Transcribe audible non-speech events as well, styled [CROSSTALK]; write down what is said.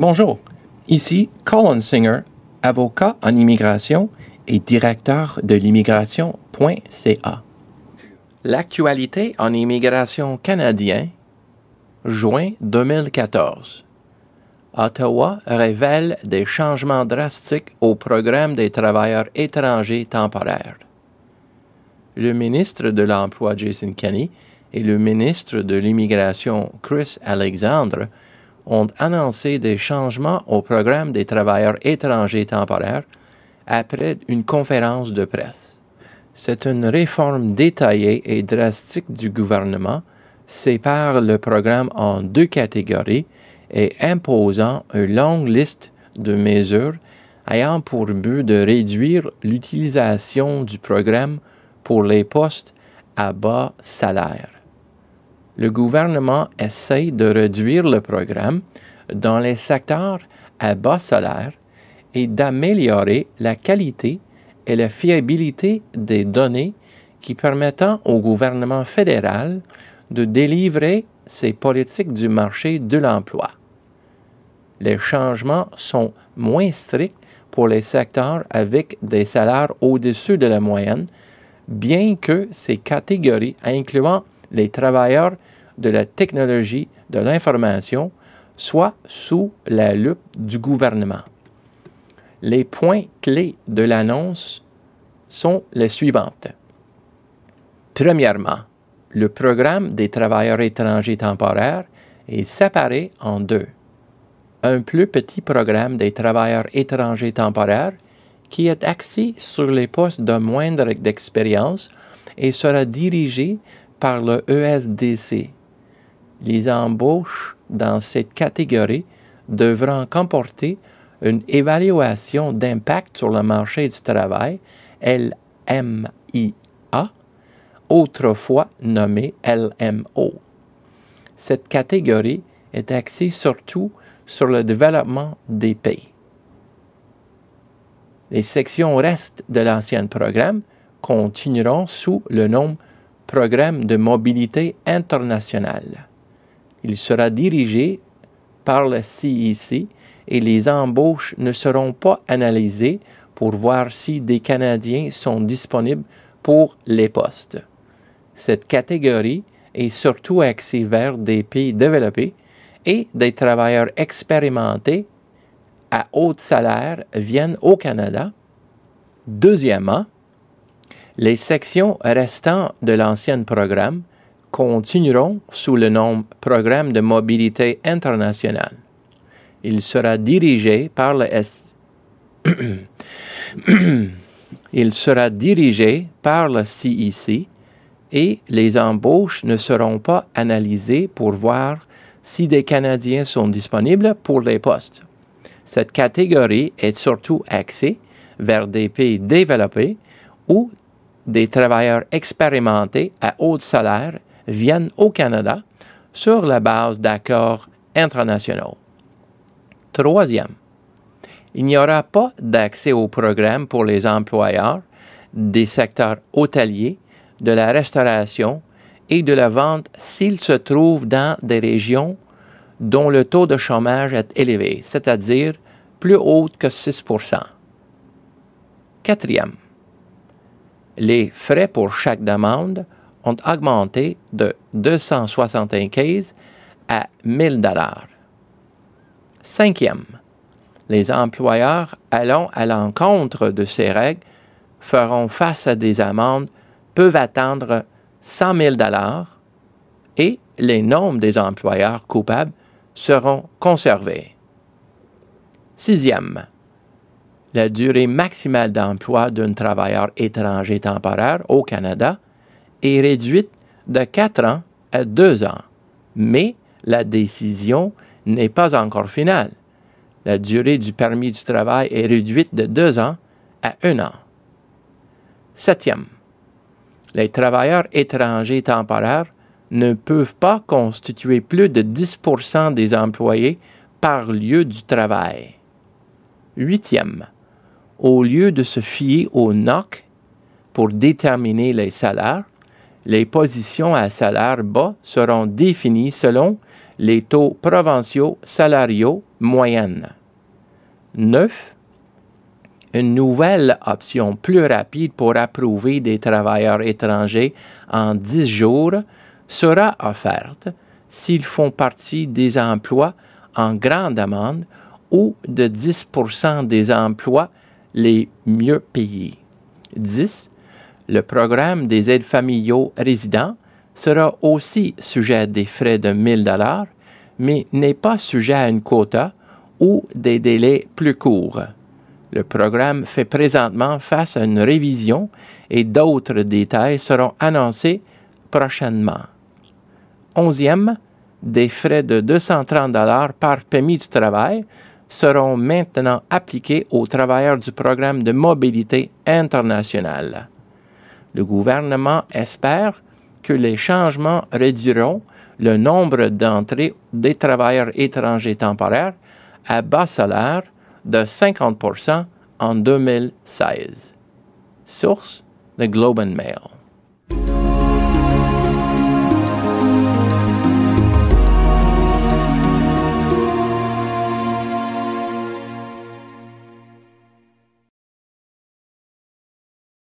Bonjour, ici Colin Singer, avocat en immigration et directeur de l'immigration.ca. L'actualité en immigration canadien, juin 2014. Ottawa révèle des changements drastiques au programme des travailleurs étrangers temporaires. Le ministre de l'Emploi Jason Kenney et le ministre de l'Immigration Chris Alexandre ont annoncé des changements au programme des travailleurs étrangers temporaires après une conférence de presse. C'est une réforme détaillée et drastique du gouvernement, sépare le programme en deux catégories et imposant une longue liste de mesures ayant pour but de réduire l'utilisation du programme pour les postes à bas salaire le gouvernement essaie de réduire le programme dans les secteurs à bas salaire et d'améliorer la qualité et la fiabilité des données qui permettant au gouvernement fédéral de délivrer ses politiques du marché de l'emploi. Les changements sont moins stricts pour les secteurs avec des salaires au-dessus de la moyenne, bien que ces catégories incluant les travailleurs de la technologie de l'information soient sous la loupe du gouvernement. Les points clés de l'annonce sont les suivantes. Premièrement, le programme des travailleurs étrangers temporaires est séparé en deux. Un plus petit programme des travailleurs étrangers temporaires qui est axé sur les postes de moindre expérience et sera dirigé par le ESDC. Les embauches dans cette catégorie devront comporter une évaluation d'impact sur le marché du travail, LMIA, autrefois nommée LMO. Cette catégorie est axée surtout sur le développement des pays. Les sections restes de l'ancien programme continueront sous le nom programme de mobilité internationale. Il sera dirigé par le CIC e et les embauches ne seront pas analysées pour voir si des Canadiens sont disponibles pour les postes. Cette catégorie est surtout axée vers des pays développés et des travailleurs expérimentés à haut salaire viennent au Canada. Deuxièmement, les sections restantes de l'ancien programme continueront sous le nom Programme de mobilité internationale. Il sera dirigé par le CIC [COUGHS] e et les embauches ne seront pas analysées pour voir si des Canadiens sont disponibles pour les postes. Cette catégorie est surtout axée vers des pays développés où des travailleurs expérimentés à haute salaire viennent au Canada sur la base d'accords internationaux. Troisième, il n'y aura pas d'accès au programme pour les employeurs des secteurs hôteliers, de la restauration et de la vente s'ils se trouvent dans des régions dont le taux de chômage est élevé, c'est-à-dire plus haut que 6 Quatrième, les frais pour chaque demande ont augmenté de 275 à 1000 dollars. Cinquième, les employeurs allant à l'encontre de ces règles feront face à des amendes peuvent atteindre 100 000 dollars et les nombres des employeurs coupables seront conservés. Sixième, la durée maximale d'emploi d'un travailleur étranger temporaire au Canada est réduite de 4 ans à 2 ans, mais la décision n'est pas encore finale. La durée du permis du travail est réduite de 2 ans à 1 an. Septième, les travailleurs étrangers temporaires ne peuvent pas constituer plus de 10 des employés par lieu du travail. Huitième, au lieu de se fier au NOC pour déterminer les salaires, les positions à salaire bas seront définies selon les taux provinciaux salariaux moyennes. 9. Une nouvelle option plus rapide pour approuver des travailleurs étrangers en 10 jours sera offerte s'ils font partie des emplois en grande amende ou de 10 des emplois les mieux payés. 10. Le programme des aides familiaux résidents sera aussi sujet à des frais de mille dollars, mais n'est pas sujet à une quota ou des délais plus courts. Le programme fait présentement face à une révision et d'autres détails seront annoncés prochainement. Onzième, des frais de 230 dollars par permis du travail seront maintenant appliqués aux travailleurs du programme de mobilité internationale. Le gouvernement espère que les changements réduiront le nombre d'entrées des travailleurs étrangers temporaires à bas salaire de 50 en 2016. Source The Globe and Mail.